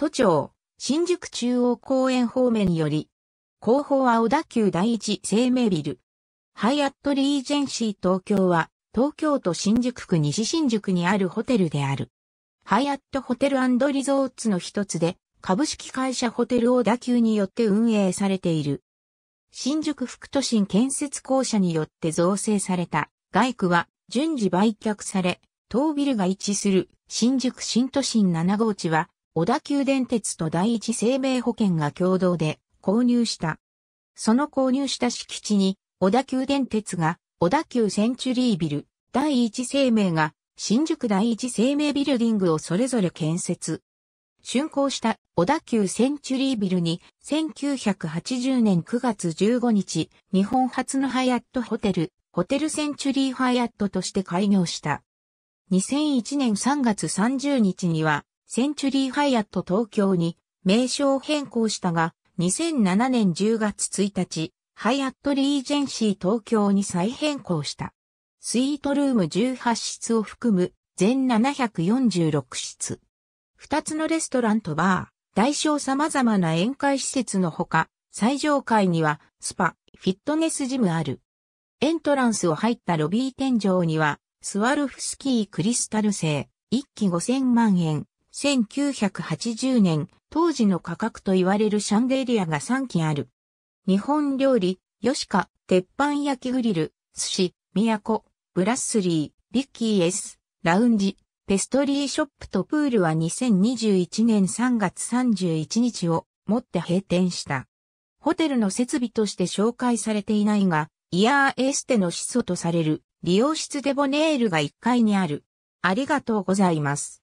都庁、新宿中央公園方面より、後方は小田急第一生命ビル。ハイアットリージェンシー東京は、東京都新宿区西新宿にあるホテルである。ハイアットホテルリゾーツの一つで、株式会社ホテル小田急によって運営されている。新宿副都心建設公社によって造成された外区は順次売却され、当ビルが位置する新宿新都心7号地は小田急電鉄と第一生命保険が共同で購入した。その購入した敷地に、小田急電鉄が、小田急センチュリービル、第一生命が、新宿第一生命ビルディングをそれぞれ建設。竣工した小田急センチュリービルに1980年9月15日、日本初のハイアットホテル、ホテルセンチュリーハイアットとして開業した。2001年3月30日にはセンチュリーハイアット東京に名称変更したが、2007年10月1日、ハイアットリージェンシー東京に再変更した。スイートルーム18室を含む全746室。2つのレストランとバー、大小様々な宴会施設のほか、最上階にはスパ、フィットネスジムある。エントランスを入ったロビー天井には、スワルフスキークリスタル製、1機5000万円、1980年、当時の価格と言われるシャンデリアが3基ある。日本料理、ヨシカ、鉄板焼きグリル、寿司、都、ブラッスリー、ビッキー S、ラウンジ、ペストリーショップとプールは2021年3月31日をもって閉店した。ホテルの設備として紹介されていないが、イヤーエステの始祖とされる、利用室デボネールが1階にある。ありがとうございます。